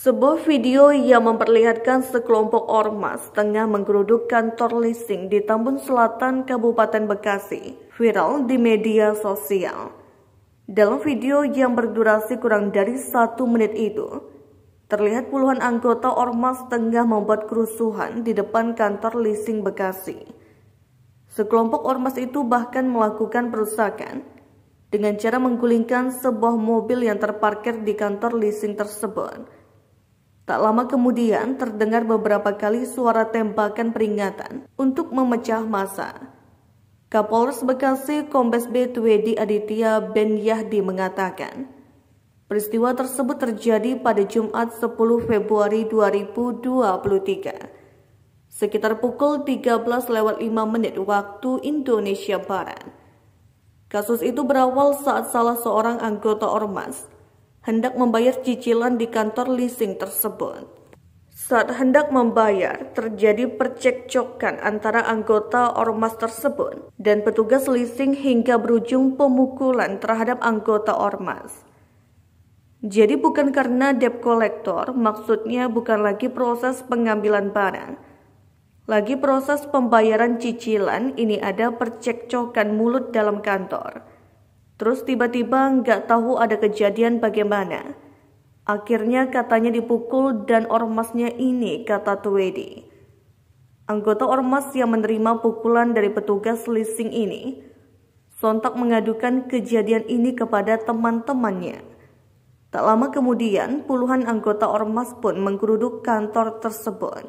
Sebuah video yang memperlihatkan sekelompok ormas tengah menggeruduk kantor leasing di Tambun Selatan, Kabupaten Bekasi, viral di media sosial. Dalam video yang berdurasi kurang dari satu menit itu, terlihat puluhan anggota ormas tengah membuat kerusuhan di depan kantor leasing Bekasi. Sekelompok ormas itu bahkan melakukan perusakan dengan cara menggulingkan sebuah mobil yang terparkir di kantor leasing tersebut Tak lama kemudian terdengar beberapa kali suara tembakan peringatan untuk memecah masa. Kapolres Bekasi Kombes B. Twedi Aditya Ben Yahdi mengatakan, peristiwa tersebut terjadi pada Jumat 10 Februari 2023 sekitar pukul 13.05 menit waktu Indonesia Barat. Kasus itu berawal saat salah seorang anggota Ormas hendak membayar cicilan di kantor leasing tersebut. Saat hendak membayar, terjadi percekcokan antara anggota ormas tersebut dan petugas leasing hingga berujung pemukulan terhadap anggota ormas. Jadi bukan karena debt collector, maksudnya bukan lagi proses pengambilan barang. Lagi proses pembayaran cicilan, ini ada percekcokan mulut dalam kantor. Terus tiba-tiba nggak tahu ada kejadian bagaimana. Akhirnya katanya dipukul dan ormasnya ini kata Tuwedi. Anggota ormas yang menerima pukulan dari petugas leasing ini sontak mengadukan kejadian ini kepada teman-temannya. Tak lama kemudian, puluhan anggota ormas pun menggeruduk kantor tersebut.